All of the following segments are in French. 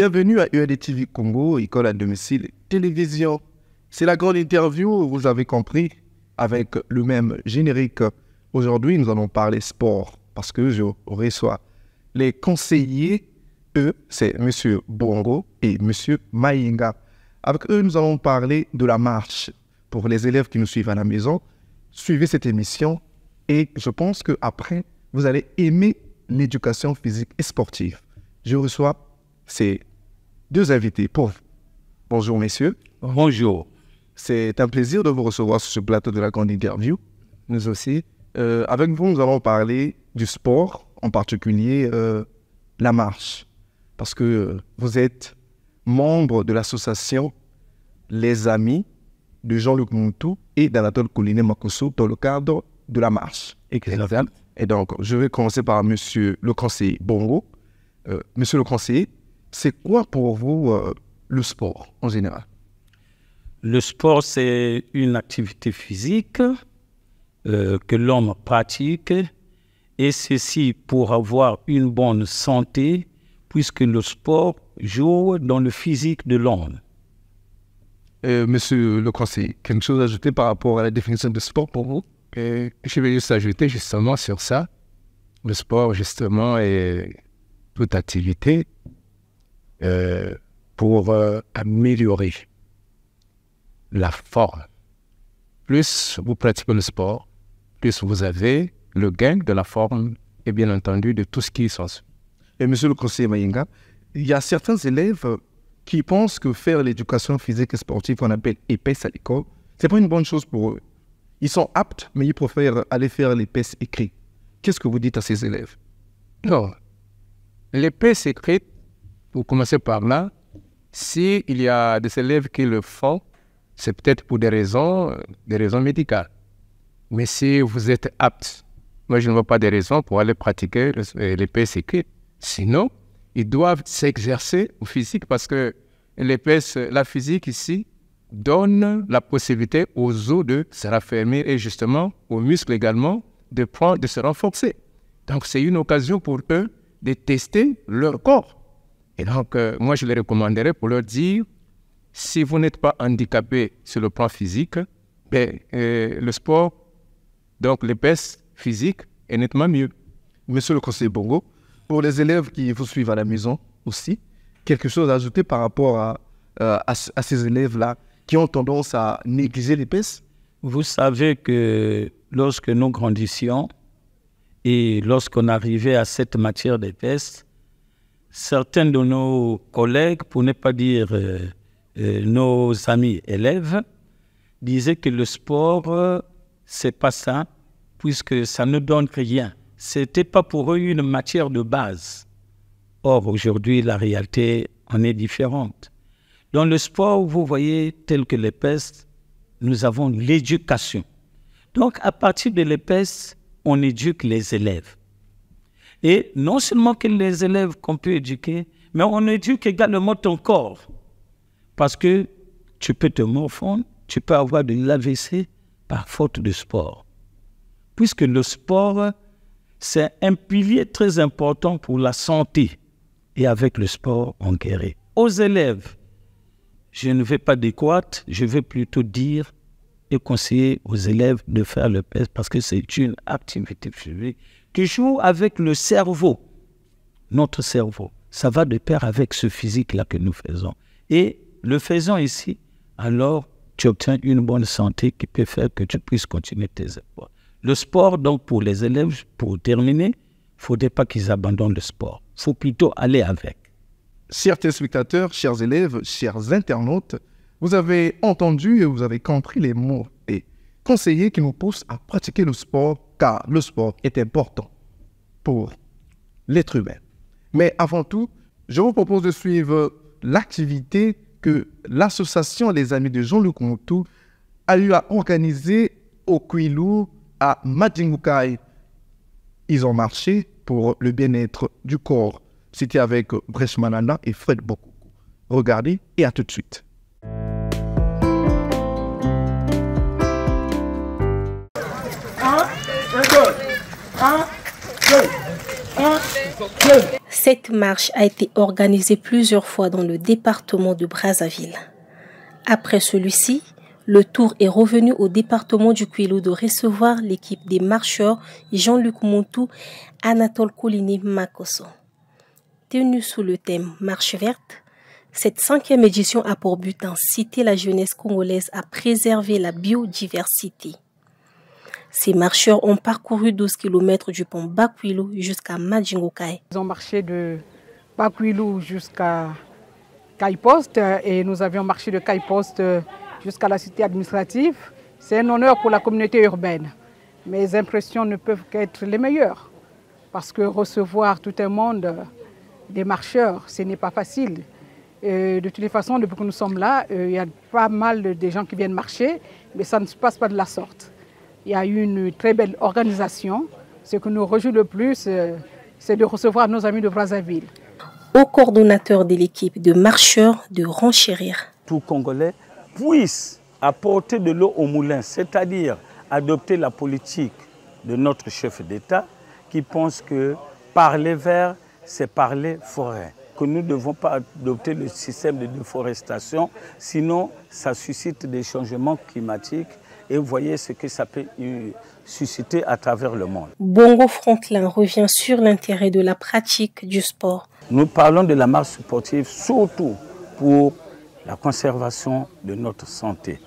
Bienvenue à e e TV Congo, école à domicile, télévision. C'est la grande interview, vous avez compris, avec le même générique. Aujourd'hui, nous allons parler sport parce que je reçois les conseillers, eux, c'est M. Bongo et M. Mainga. Avec eux, nous allons parler de la marche. Pour les élèves qui nous suivent à la maison, suivez cette émission et je pense qu'après, vous allez aimer l'éducation physique et sportive. Je reçois ces deux invités pour vous. Bonjour, messieurs. Bonjour. C'est un plaisir de vous recevoir sur ce plateau de la grande interview. Nous aussi. Euh, avec vous, nous allons parler du sport, en particulier euh, la marche. Parce que euh, vous êtes membre de l'association Les Amis de Jean-Luc Montou et d'Anatole Kouliné Makosso dans le cadre de la marche. Et donc, je vais commencer par monsieur le conseiller Bongo. monsieur le conseiller, c'est quoi pour vous euh, le sport en général Le sport, c'est une activité physique euh, que l'homme pratique, et ceci pour avoir une bonne santé, puisque le sport joue dans le physique de l'homme. monsieur le conseiller, quelque chose à ajouter par rapport à la définition de sport pour vous Je vais juste ajouter justement sur ça. Le sport, justement, est toute activité euh, pour euh, améliorer la forme. Plus vous pratiquez le sport, plus vous avez le gain de la forme et bien entendu de tout ce qui est Et monsieur le conseiller Mayenga, il y a certains élèves qui pensent que faire l'éducation physique et sportive qu'on appelle épaisse à l'école, c'est pas une bonne chose pour eux. Ils sont aptes, mais ils préfèrent aller faire l'épaisse écrite. Qu'est-ce que vous dites à ces élèves Non. L'épaisse écrite pour commencer par là, s'il il y a des élèves qui le font, c'est peut-être pour des raisons, des raisons médicales. Mais si vous êtes apte, moi je ne vois pas de raison pour aller pratiquer l'épaisse euh, les Sinon, ils doivent s'exercer au physique parce que la physique ici donne la possibilité aux os de se raffermir et justement aux muscles également de, prendre, de se renforcer. Donc c'est une occasion pour eux de tester leur corps. Et donc, euh, moi, je les recommanderais pour leur dire, si vous n'êtes pas handicapé sur le plan physique, ben, euh, le sport, donc l'épaisse physique, est nettement mieux. Monsieur le conseiller Bongo, pour les élèves qui vous suivent à la maison aussi, quelque chose à ajouter par rapport à, euh, ces élèves-là qui ont tendance à négliger l'épaisse Vous savez que lorsque nous grandissions et lorsqu'on arrivait à cette matière d'épaisse, certains de nos collègues, pour ne pas dire euh, euh, nos amis élèves, disaient que le sport, euh, c'est pas ça, puisque ça ne donne rien. C'était pas pour eux une matière de base. Or, aujourd'hui, la réalité en est différente. Dans le sport, vous voyez, tel que l'épaisse, nous avons l'éducation. Donc, à partir de l'épaisse, on éduque les élèves. Et non seulement que les élèves qu'on peut éduquer, mais on éduque également ton corps. Parce que tu peux te morfondre, tu peux avoir de l'AVC par faute de sport. Puisque le sport, c'est un pilier très important pour la santé. Et avec le sport, on guérit. Aux élèves, je ne vais pas décoate, je vais plutôt dire et conseiller aux élèves de faire le PES parce que c'est une activité physique qui joue avec le cerveau, notre cerveau. Ça va de pair avec ce physique-là que nous faisons. Et le faisant ici, alors tu obtiens une bonne santé qui peut faire que tu puisses continuer tes efforts. Le sport, donc, pour les élèves, pour terminer, il ne faudrait pas qu'ils abandonnent le sport. Il faut plutôt aller avec. Chers téléspectateurs, chers élèves, chers internautes, vous avez entendu et vous avez compris les mots conseillers qui nous poussent à pratiquer le sport, car le sport est important pour l'être humain. Mais avant tout, je vous propose de suivre l'activité que l'association Les Amis de Jean-Luc Montou a eu à organiser au quilou à Madingukai. Ils ont marché pour le bien-être du corps. C'était avec Bresh Manana et Fred Bokoku. Regardez et à tout de suite. Cette marche a été organisée plusieurs fois dans le département de Brazzaville. Après celui-ci, le tour est revenu au département du Kuilu de recevoir l'équipe des marcheurs Jean-Luc Montou, Anatole Koulini, Makosso. Tenue sous le thème Marche verte, cette cinquième édition a pour but d'inciter la jeunesse congolaise à préserver la biodiversité. Ces marcheurs ont parcouru 12 km du pont Bakwilou jusqu'à Majingokai. Ils ont marché de Bakwilou jusqu'à Kaipost euh, et nous avions marché de Kaipost euh, jusqu'à la cité administrative. C'est un honneur pour la communauté urbaine. Mes impressions ne peuvent qu'être les meilleures parce que recevoir tout un monde, euh, des marcheurs, ce n'est pas facile. de toutes les façons, depuis que nous sommes là, il y a pas mal de, gens qui viennent marcher, mais ça ne se passe pas de la sorte. Il y a eu une très belle organisation. Ce que nous rejouons le plus, euh, c'est de recevoir nos amis de Brazzaville. Au coordonnateur de l'équipe de marcheurs de renchérir. Tout Congolais puisse apporter de l'eau au moulin, c'est-à-dire adopter la politique de notre chef d'État qui pense que parler vert, c'est parler forêt. Que nous ne devons pas adopter le système de déforestation, sinon ça suscite des changements climatiques et vous voyez ce que ça peut susciter à travers le monde. Bongo Franklin revient sur l'intérêt de la pratique du sport. Nous parlons de la marche sportive surtout pour la conservation de notre santé.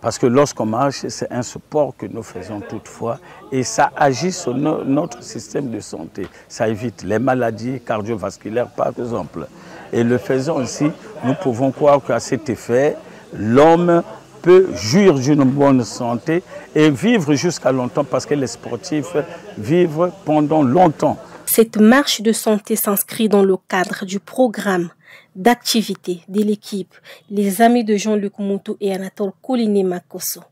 Parce que lorsqu'on marche, c'est un sport que nous faisons toutefois et ça agit sur notre système de santé. Ça évite les maladies cardiovasculaires, par exemple. Et le faisant aussi, nous pouvons croire qu'à cet effet, l'homme peut jouir d'une bonne santé et vivre jusqu'à longtemps parce que les sportifs vivent pendant longtemps. Cette marche de santé s'inscrit dans le cadre du programme d'activité de l'équipe Les Amis de Jean-Luc Moutou et Anatole Koliné Makoso.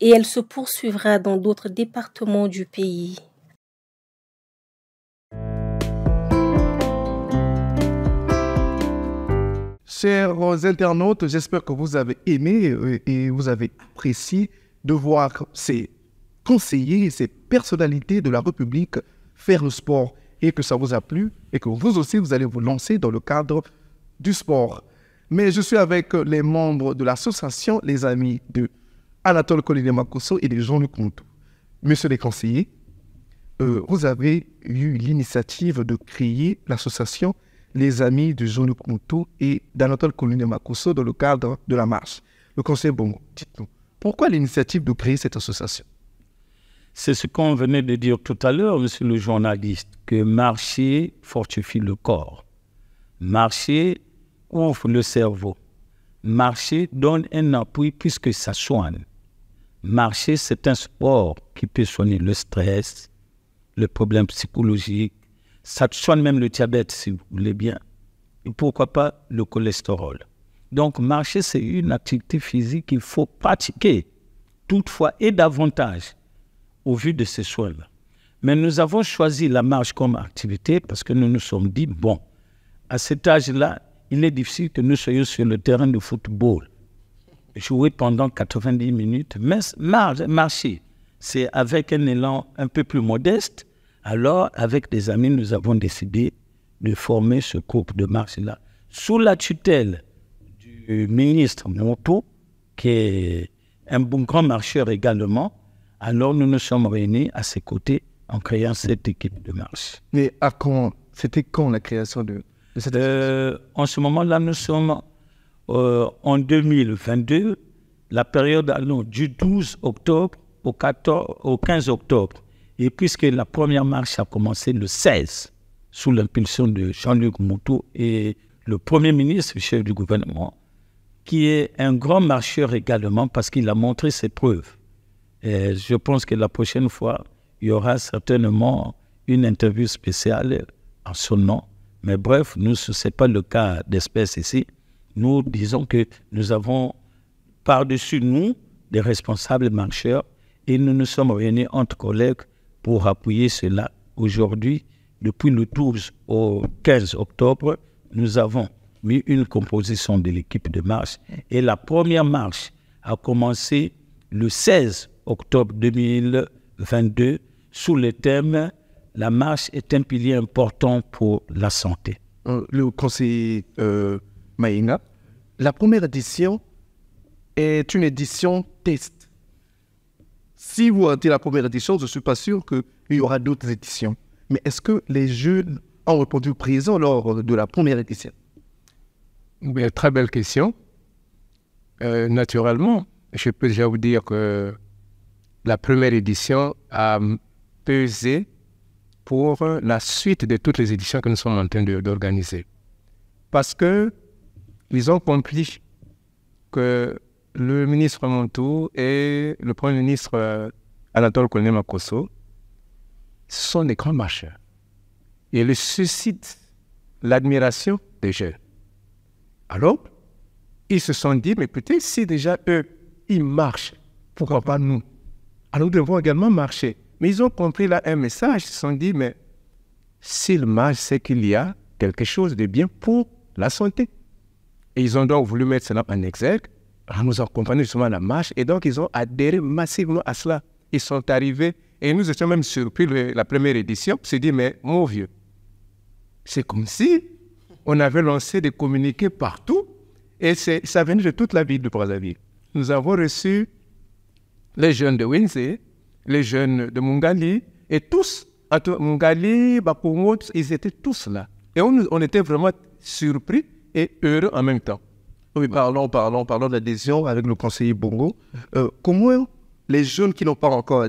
Et elle se poursuivra dans d'autres départements du pays. Chers internautes, j'espère que vous avez aimé et vous avez apprécié de voir ces conseillers, ces personnalités de la République faire le sport et que ça vous a plu et que vous aussi, vous allez vous lancer dans le cadre du sport. Mais je suis avec les membres de l'association, les amis de Anatole Collinet et de Jean-Luc Conto. Monsieur les conseillers, euh, vous avez eu l'initiative de créer l'association les amis de Jean-Luc et d'Anatole Colline Makoso dans le cadre de la marche. Le Conseil Bongo, dites-nous, pourquoi l'initiative de créer cette association C'est ce qu'on venait de dire tout à l'heure, monsieur le journaliste, que marcher fortifie le corps. Marcher ouvre le cerveau. Marcher donne un appui puisque ça soigne. Marcher, c'est un sport qui peut soigner le stress, le problème psychologique, ça soigne même le diabète, si vous voulez bien. Et pourquoi pas le cholestérol. Donc, marcher, c'est une activité physique qu'il faut pratiquer, toutefois, et davantage, au vu de ces soins-là. Mais nous avons choisi la marche comme activité parce que nous nous sommes dit, bon, à cet âge-là, il est difficile que nous soyons sur le terrain de football, jouer pendant 90 minutes, mais marcher, c'est avec un élan un peu plus modeste, alors, avec des amis, nous avons décidé de former ce groupe de marche-là sous la tutelle du ministre Moto, qui est un bon grand marcheur également. Alors, nous nous sommes réunis à ses côtés en créant cette équipe de marche. Mais à quand C'était quand la création de, cette euh, En ce moment-là, nous sommes euh, en 2022, la période allant du 12 octobre au, au 15 octobre. Et puisque la première marche a commencé le 16, sous l'impulsion de Jean-Luc Moutou et le Premier ministre, chef du gouvernement, qui est un grand marcheur également parce qu'il a montré ses preuves. je pense que la prochaine fois, il y aura certainement une interview spéciale en son nom. Mais bref, nous, ce n'est pas le cas d'espèce ici. Nous disons que nous avons par-dessus nous des responsables marcheurs et nous nous sommes réunis entre collègues pour appuyer cela. Aujourd'hui, depuis le 12 au 15 octobre, nous avons mis une composition de l'équipe de marche et la première marche a commencé le 16 octobre 2022 sous le thème La marche est un pilier important pour la santé. Euh, le conseiller euh, Maïna, la première édition est une édition test si vous ratez la première édition, je ne suis pas sûr qu'il y aura d'autres éditions. Mais est-ce que les jeunes ont répondu présent lors de la première édition Très belle question. Euh, naturellement, je peux déjà vous dire que la première édition a pesé pour la suite de toutes les éditions que nous sommes en train d'organiser. Parce que ils ont compris que le ministre Montou et le Premier ministre euh, Anatole Koné Makosso sont des grands marcheurs. Et ils suscitent l'admiration des jeunes. Alors, ils se sont dit, mais peut-être si déjà eux, ils marchent, pourquoi pas nous Alors, nous devons également marcher. Mais ils ont compris là un message, ils se sont dit, mais s'ils marchent, c'est qu'il y a quelque chose de bien pour la santé. Et ils ont donc voulu mettre cela en exergue à nous accompagner justement à la marche. Et donc, ils ont adhéré massivement à cela. Ils sont arrivés et nous étions même surpris, la première édition, s'est dit, mais mon vieux, c'est comme si on avait lancé des communiqués partout et ça venait de toute la ville de Brazzaville. Nous avons reçu les jeunes de Wenzé, les jeunes de Mungali et tous, Mungali, Bakongo, ils étaient tous là. Et on était vraiment surpris et heureux en même temps. Oui, parlons, parlons, parlons d'adhésion avec le conseiller Bongo. Euh, comment les jeunes qui n'ont pas encore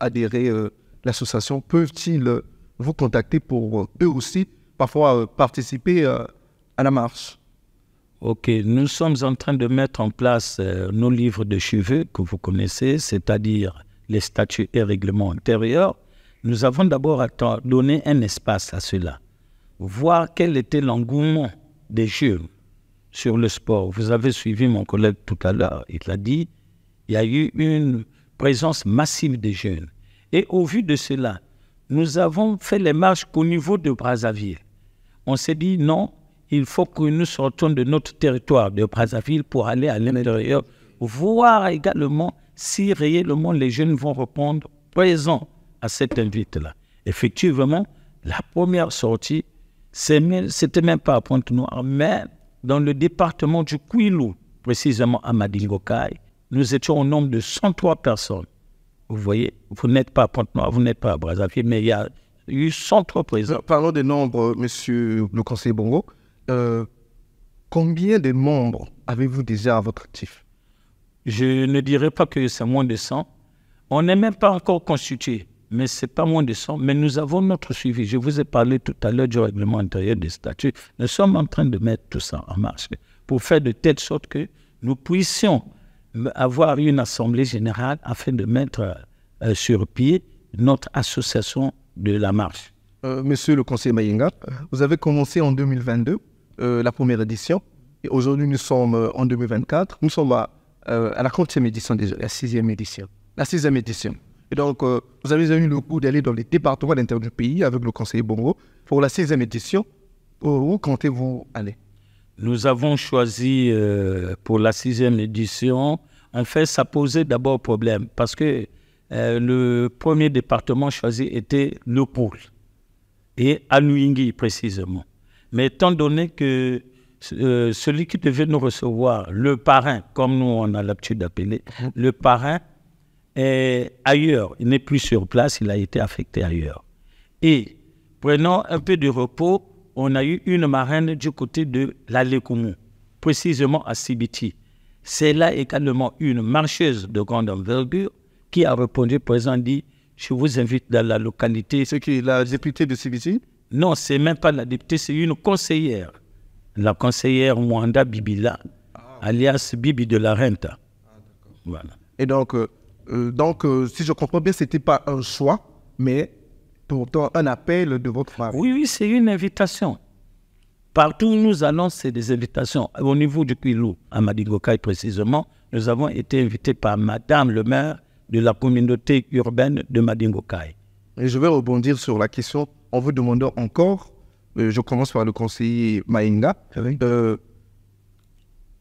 adhéré, à euh, l'association peuvent-ils euh, vous contacter pour eux aussi parfois participer à la marche Ok, nous sommes en train de mettre en place nos livres de cheveux que vous connaissez, c'est-à-dire les statuts et règlements intérieurs. Nous avons d'abord donné un espace à cela, voir quel était l'engouement des jeunes sur le sport. Vous avez suivi mon collègue tout à l'heure, il l'a dit, il y a eu une présence massive des jeunes. Et au vu de cela, nous avons fait les marches qu'au niveau de Brazzaville. On s'est dit non, il faut que nous sortions de notre territoire de Brazzaville pour aller à l'intérieur, voir également si réellement les jeunes vont répondre présent à cette invite-là. Effectivement, la première sortie, c'était même pas à Pointe-Noire, mais dans le département du Kouilou, précisément à Madingokai, nous étions au nombre de 103 personnes. Vous voyez, vous n'êtes pas à Pointe-Noire, vous n'êtes pas à Brazzaville, mais il y a eu 103 présents. Euh, parlons des nombres, monsieur le conseiller Bongo. Euh, combien de membres avez-vous déjà à votre actif Je ne dirais pas que c'est moins de 100. On n'est même pas encore constitué mais ce n'est pas moins de 100. Mais nous avons notre suivi. Je vous ai parlé tout à l'heure du règlement intérieur des statuts. Nous sommes en train de mettre tout ça en marche pour faire de telle sorte que nous puissions avoir une assemblée générale afin de mettre euh, sur pied notre association de la marche. Euh, monsieur le conseiller Mayenga, vous avez commencé en 2022 euh, la première édition. aujourd'hui, nous sommes en 2024. Nous sommes à, la 30e édition déjà, la sixième édition. La sixième édition. Et donc, euh, vous avez eu le coup d'aller dans les départements à l'intérieur du pays avec le conseiller Bongo pour la sixième édition. Où comptez-vous aller Nous avons choisi euh, pour la sixième édition. En fait, ça posait d'abord problème parce que euh, le premier département choisi était le Pôle et Anuingi précisément. Mais étant donné que celui qui devait nous recevoir, le parrain, comme nous on a l'habitude d'appeler, le parrain ailleurs. Il n'est plus sur place, il a été affecté ailleurs. Et prenant un peu de repos, on a eu une marraine du côté de l'Alekumu, précisément à Sibiti. C'est là également une marcheuse de grande envergure qui a répondu présent dit Je vous invite dans la localité. C'est qui La députée de Sibiti Non, c'est même pas la députée, c'est une conseillère. La conseillère Mwanda Bibila, ah. alias Bibi de la Renta. Ah, voilà. Et donc, euh, euh, donc, euh, si je comprends bien, ce n'était pas un choix, mais pourtant un appel de votre mari. Oui, oui, c'est une invitation. Partout où nous allons, c'est des invitations. Au niveau du Quilou, à Madingokai précisément, nous avons été invités par Madame le maire de la communauté urbaine de Madingokai. Et je vais rebondir sur la question en vous demandant encore, euh, je commence par le conseiller Mainga, d'aller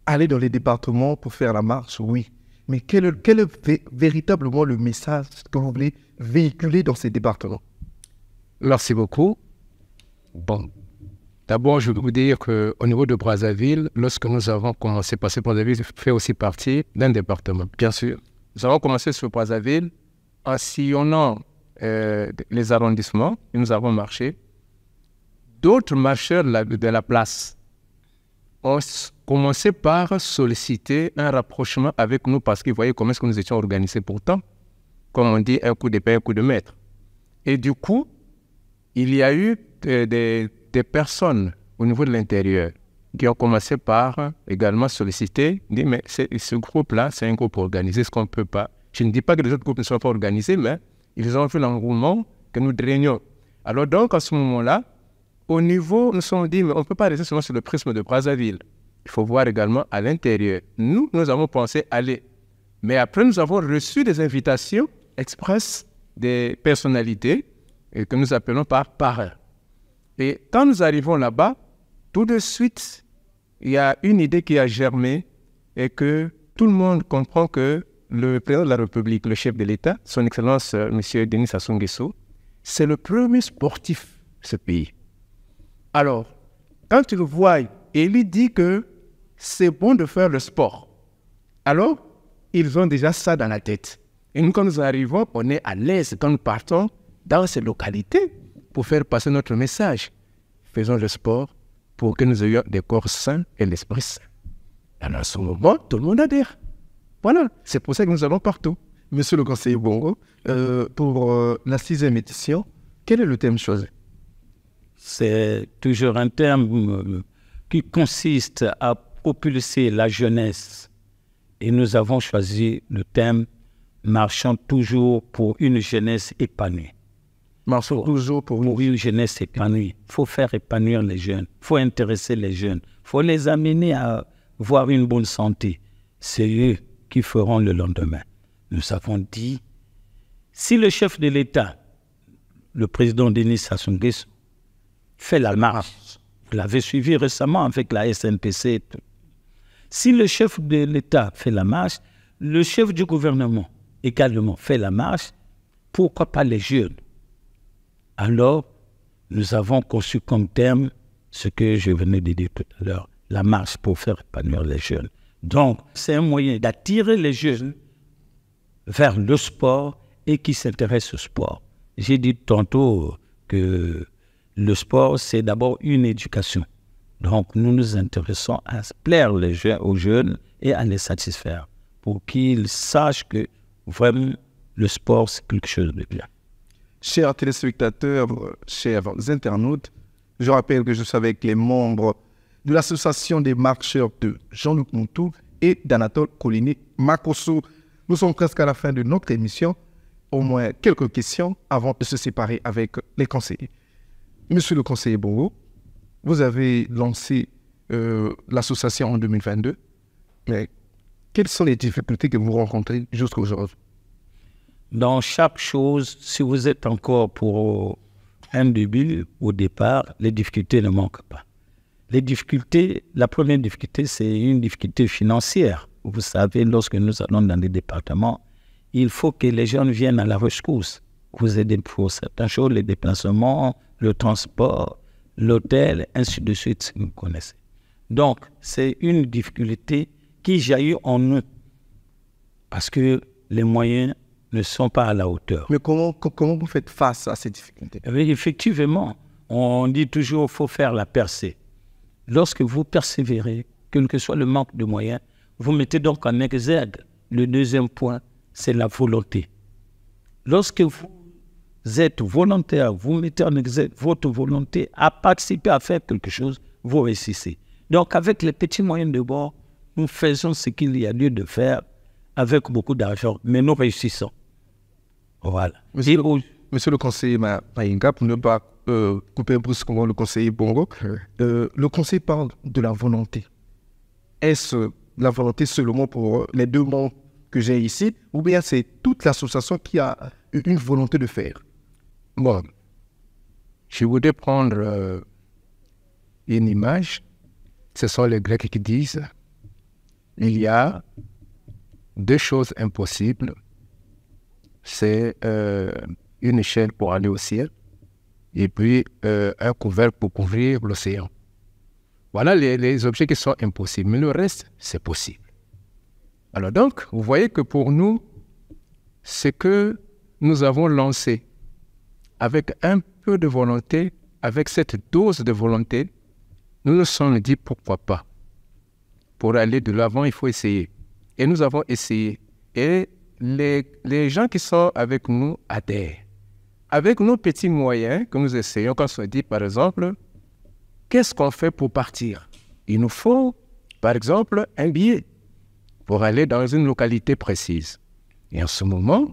aller dans les départements pour faire la marche, oui. Mais quel, est, véritablement le message que vous voulez véhiculer dans ces départements Merci beaucoup. Bon. D'abord, je veux vous dire qu'au niveau de Brazzaville, lorsque nous avons commencé, parce que Brazzaville fait aussi partie d'un département. Bien sûr. Nous avons commencé sur Brazzaville en sillonnant euh, les arrondissements et nous avons marché. D'autres marcheurs de la place ont commencé par solliciter un rapprochement avec nous parce qu'ils voyaient comment est-ce que nous étions organisés. Pourtant, comme on dit, un coup de paix, un coup de maître. Et du coup, il y a eu euh, des, personnes au niveau de l'intérieur qui ont commencé par également solliciter, dit, mais ce groupe-là, c'est un groupe organisé, ce qu'on ne peut pas. Je ne dis pas que les autres groupes ne sont pas organisés, mais ils ont vu l'engouement que nous drainions. Alors donc, à ce moment-là, au niveau, nous sommes dit, mais on ne peut pas rester seulement sur le prisme de Brazzaville. Il faut voir également à l'intérieur. Nous, nous avons pensé aller. Mais après, nous avons reçu des invitations express des personnalités que nous appelons par parrain. Et quand nous arrivons là-bas, tout de suite, il y a une idée qui a germé et que tout le monde comprend que le président de la République, le chef de l'État, son Excellence euh, M. Denis Sassou Nguesso, c'est le premier sportif de ce pays. Alors, quand il voit, lui dit que c'est bon de faire le sport. Alors, ils ont déjà ça dans la tête. Et nous, quand nous arrivons, on est à l'aise quand nous partons dans ces localités pour faire passer notre message. Faisons le sport pour que nous ayons des corps sains et l'esprit sain. Alors, à ce moment, tout le monde adhère. Voilà, c'est pour ça que nous allons partout. Monsieur le conseiller Bongo, euh, pour euh, la sixième édition, quel est le thème choisi c'est toujours un terme euh, qui consiste à propulser la jeunesse. Et nous avons choisi le thème Marchons toujours pour une jeunesse épanouie. Marchons toujours pour une, jeunesse épanouie. Il faut faire épanouir les jeunes, il faut intéresser les jeunes, il faut les amener à voir une bonne santé. C'est eux qui feront le lendemain. Nous avons dit, si le chef de l'État, le président Denis Sassou fait la marche. Vous l'avez suivi récemment avec la SNPC. Si le chef de l'État fait la marche, le chef du gouvernement également fait la marche, pourquoi pas les jeunes Alors, nous avons conçu comme terme ce que je venais de dire tout à l'heure, la marche pour faire épanouir les jeunes. Donc, c'est un moyen d'attirer les jeunes vers le sport et qui s'intéressent au sport. J'ai dit tantôt que le sport, c'est d'abord une éducation. Donc, nous nous intéressons à plaire les jeunes, aux jeunes et à les satisfaire pour qu'ils sachent que vraiment le sport, c'est quelque chose de bien. Chers téléspectateurs, chers internautes, je rappelle que je suis avec les membres de l'association des marcheurs de Jean-Luc Montou et d'Anatole Colinet Makosso. Nous sommes presque à la fin de notre émission. Au moins quelques questions avant de se séparer avec les conseillers. Monsieur le conseiller Bongo, vous avez lancé euh, l'association en 2022, mais quelles sont les difficultés que vous rencontrez jusqu'aujourd'hui aujourd'hui Dans chaque chose, si vous êtes encore pour un début, au départ, les difficultés ne manquent pas. Les difficultés, la première difficulté, c'est une difficulté financière. Vous savez, lorsque nous allons dans les départements, il faut que les jeunes viennent à la rescousse. Vous aidez pour certaines choses, les déplacements, le transport, l'hôtel, ainsi de suite, si vous connaissez. Donc, c'est une difficulté qui jaillit en nous parce que les moyens ne sont pas à la hauteur. Mais comment, comment vous faites face à ces difficultés eh Effectivement, on dit toujours qu'il faut faire la percée. Lorsque vous persévérez, quel que soit le manque de moyens, vous mettez donc en exergue le deuxième point, c'est la volonté. Lorsque vous vous êtes volontaire, vous mettez en exergue votre volonté à participer à faire quelque chose, vous réussissez. Donc, avec les petits moyens de bord, nous faisons ce qu'il y a lieu de faire avec beaucoup d'argent, mais nous réussissons. Voilà. Monsieur, le, conseiller Maïnga, pour ne pas euh, couper brusquement le conseiller Bongo, euh, le conseil parle de la volonté. Est-ce la volonté seulement pour les deux membres que j'ai ici, ou bien c'est toute l'association qui a une volonté de faire Bon, je voudrais prendre euh, une image. Ce sont les Grecs qui disent il y a deux choses impossibles. C'est euh, une échelle pour aller au ciel et puis euh, un couvert pour couvrir l'océan. Voilà les, les, objets qui sont impossibles, mais le reste, c'est possible. Alors donc, vous voyez que pour nous, ce que nous avons lancé avec un peu de volonté, avec cette dose de volonté, nous nous sommes dit pourquoi pas. Pour aller de l'avant, il faut essayer. Et nous avons essayé. Et les, les, gens qui sont avec nous adhèrent. Avec nos petits moyens que nous essayons, quand on se dit par exemple, qu'est-ce qu'on fait pour partir Il nous faut, par exemple, un billet pour aller dans une localité précise. Et en ce moment,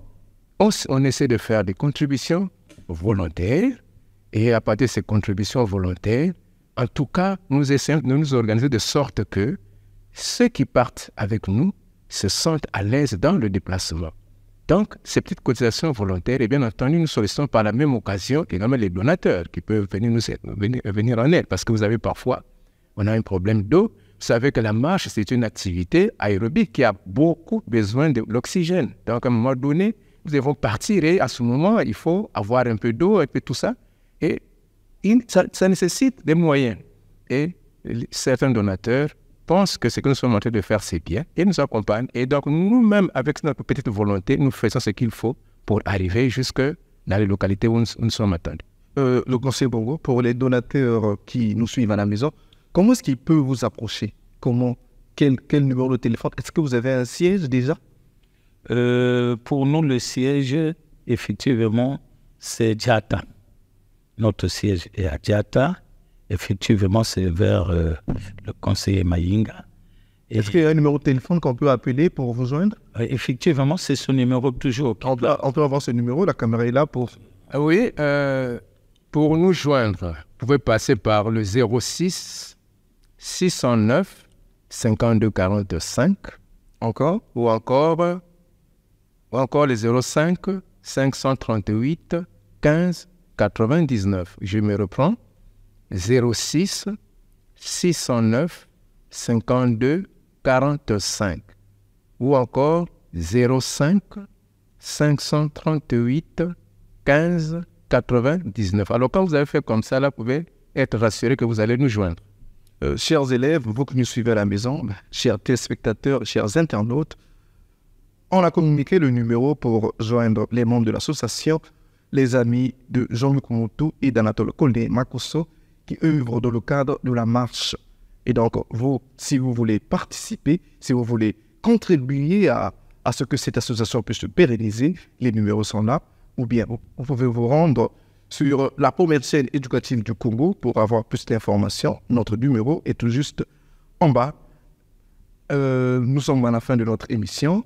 on, on essaie de faire des contributions volontaires. Et à partir de ces contributions volontaires, en tout cas, nous essayons de nous organiser de sorte que ceux qui partent avec nous se sentent à l'aise dans le déplacement. Donc, ces petites cotisations volontaires, et eh bien entendu, nous sollicitons par la même occasion également les donateurs qui peuvent venir nous venir, venir en aide parce que vous avez parfois, on a un problème d'eau. Vous savez que la marche, c'est une activité aérobique qui a beaucoup besoin de l'oxygène. Donc, à un moment donné, nous devons partir et à ce moment, il faut avoir un peu d'eau et tout ça. Et ça, nécessite des moyens. Et certains donateurs pensent que ce que nous sommes en train de faire, c'est bien et nous accompagnent. Et donc, nous-mêmes, avec notre petite volonté, nous faisons ce qu'il faut pour arriver jusque dans les localités où nous, sommes attendus. Euh, le Conseil Bongo, pour les donateurs qui nous suivent à la maison, comment est-ce qu'ils peut vous approcher Comment quel, quel numéro de téléphone Est-ce que vous avez un siège déjà euh, pour nous, le siège, effectivement, c'est Djata. Notre siège est à Djata. Effectivement, c'est vers euh, le conseiller Mayinga. Est-ce qu'il y a un numéro de téléphone qu'on peut appeler pour vous joindre euh, Effectivement, c'est ce numéro toujours. On peut, avoir ce numéro, la caméra est là pour... Ah oui, pour nous joindre, vous pouvez passer par le 06 609 52 45. Encore Ou encore ou encore les 05 538 15 99. Je me reprends. 06 609 52 45 ou encore 05 538 15 99. Alors quand vous avez fait comme ça, là, vous pouvez être rassuré que vous allez nous joindre. Euh, chers élèves, vous qui nous suivez à la maison, chers téléspectateurs, chers internautes, on a communiqué le numéro pour joindre les membres de l'association, les amis de Jean luc Moutou et d'Anatole Kolde Makoso, qui œuvrent dans le cadre de la marche. Et donc, vous, si vous voulez participer, si vous voulez contribuer à, ce que cette association puisse se pérenniser, les numéros sont là, ou bien vous, pouvez vous rendre sur la première chaîne éducative du Congo pour avoir plus d'informations. Notre numéro est tout juste en bas. Euh, nous sommes à la fin de notre émission.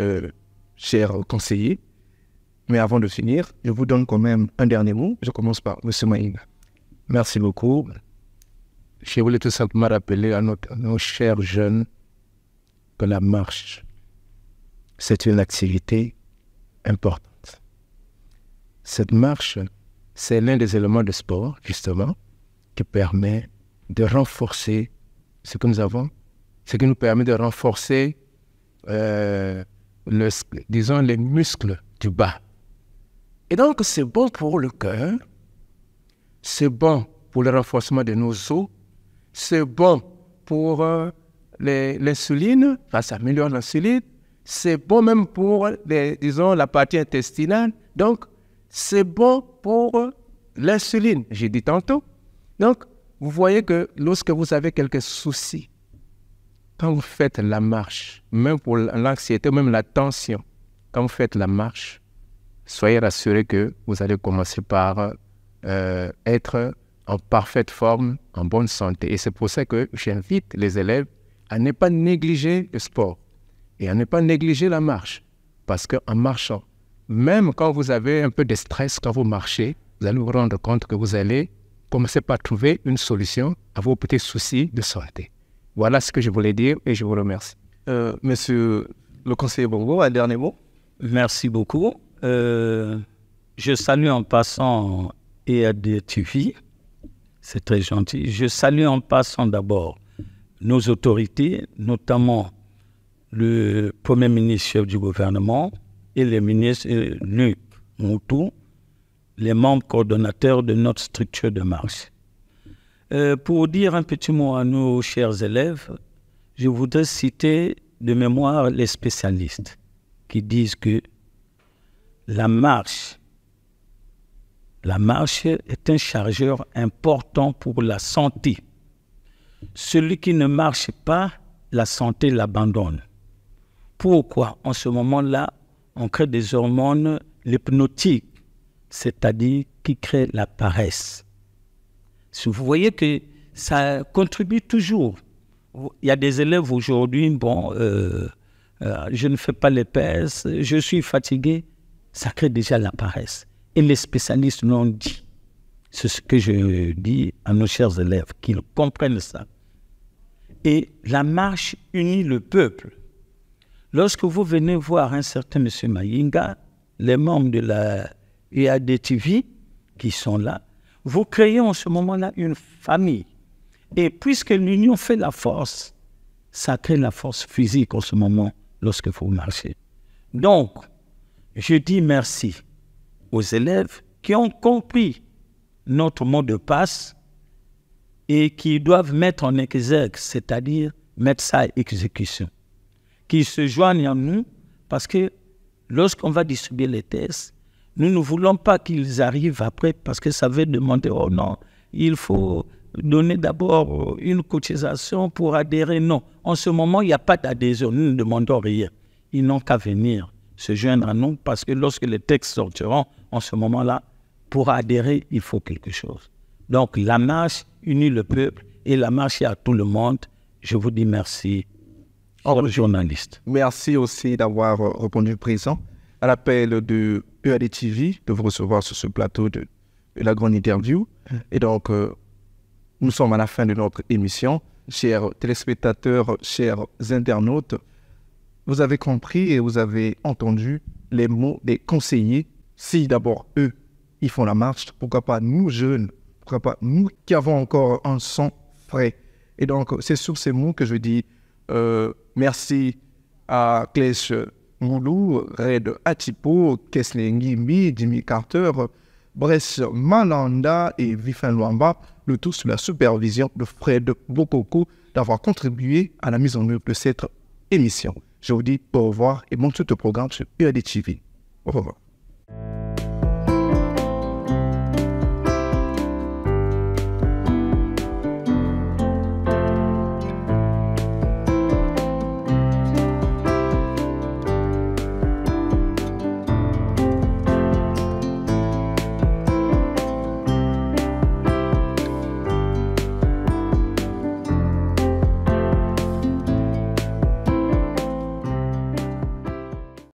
Euh, chers conseillers. Mais avant de finir, je vous donne quand même un dernier mot. Je commence par M. Maïna. Merci beaucoup. Je voulais tout simplement rappeler à, nos chers jeunes que la marche, c'est une activité importante. Cette marche, c'est l'un des éléments de sport, justement, qui permet de renforcer ce que nous avons, ce qui nous permet de renforcer euh, disons, les muscles du bas. Et donc, c'est bon pour le cœur, c'est bon pour le renforcement de nos os, c'est bon pour euh, l'insuline, enfin, ça améliore l'insuline, c'est bon même pour, disons, la partie intestinale. Donc, c'est bon pour euh, l'insuline, j'ai dit tantôt. Donc, vous voyez que lorsque vous avez quelques soucis quand vous faites la marche, même pour l'anxiété, même la tension, quand vous faites la marche, soyez rassurés que vous allez commencer par euh, être en parfaite forme, en bonne santé. Et c'est pour ça que j'invite les élèves à ne pas négliger le sport et à ne pas négliger la marche. Parce qu'en marchant, même quand vous avez un peu de stress quand vous marchez, vous allez vous rendre compte que vous allez commencer par trouver une solution à vos petits soucis de santé. Voilà ce que je voulais dire et je vous remercie. Euh, monsieur le conseiller Bongo, un dernier mot. Merci beaucoup. Euh, je salue en passant EAD TV. C'est très gentil. Je salue en passant d'abord nos autorités, notamment le Premier ministre du gouvernement et le ministre euh, Luc Moutou, les membres coordonnateurs de notre structure de marche. Euh, pour dire un petit mot à nos chers élèves, je voudrais citer de mémoire les spécialistes qui disent que la marche, la marche est un chargeur important pour la santé. Celui qui ne marche pas, la santé l'abandonne. Pourquoi en ce moment-là, on crée des hormones hypnotiques, c'est-à-dire qui créent la paresse vous voyez que ça contribue toujours. Il y a des élèves aujourd'hui, bon, euh, euh, je ne fais pas les pèses, je suis fatigué. Ça crée déjà la paresse. Et les spécialistes nous l'ont dit. C'est ce que je dis à nos chers élèves, qu'ils comprennent ça. Et la marche unit le peuple. Lorsque vous venez voir un certain M. Mayinga, les membres de la UADTV qui sont là, vous créez en ce moment-là une famille. Et puisque l'union fait la force, ça crée la force physique en ce moment lorsque vous marchez. Donc, je dis merci aux élèves qui ont compris notre mot de passe et qui doivent mettre en exergue, c'est-à-dire mettre ça à exécution. Qui se joignent à nous parce que lorsqu'on va distribuer les tests, nous ne voulons pas qu'ils arrivent après parce que ça veut demander, oh non, il faut donner d'abord une cotisation pour adhérer. Non, en ce moment, il n'y a pas d'adhésion. Nous ne demandons rien. Ils n'ont qu'à venir se joindre à nous parce que lorsque les textes sortiront, en ce moment-là, pour adhérer, il faut quelque chose. Donc la marche unit le peuple et la marche est à tout le monde. Je vous dis merci, Au journaliste. Merci aussi d'avoir répondu présent à l'appel de EAD TV de vous recevoir sur ce plateau de, la grande interview. Mm. Et donc, euh, nous sommes à la fin de notre émission. Chers téléspectateurs, chers internautes, vous avez compris et vous avez entendu les mots des conseillers. Si d'abord eux, ils font la marche, pourquoi pas nous jeunes, pourquoi pas nous qui avons encore un sang frais. Et donc, c'est sur ces mots que je dis euh, merci à Clèche Moulou, Red Atipo, Ngimi, Jimmy Carter, Bress Malanda et Vifin Luamba, le tout sous la supervision de Fred Bokoko, d'avoir contribué à la mise en œuvre de cette émission. Je vous dis au revoir et bon tout au programme sur UAD e TV. Au revoir.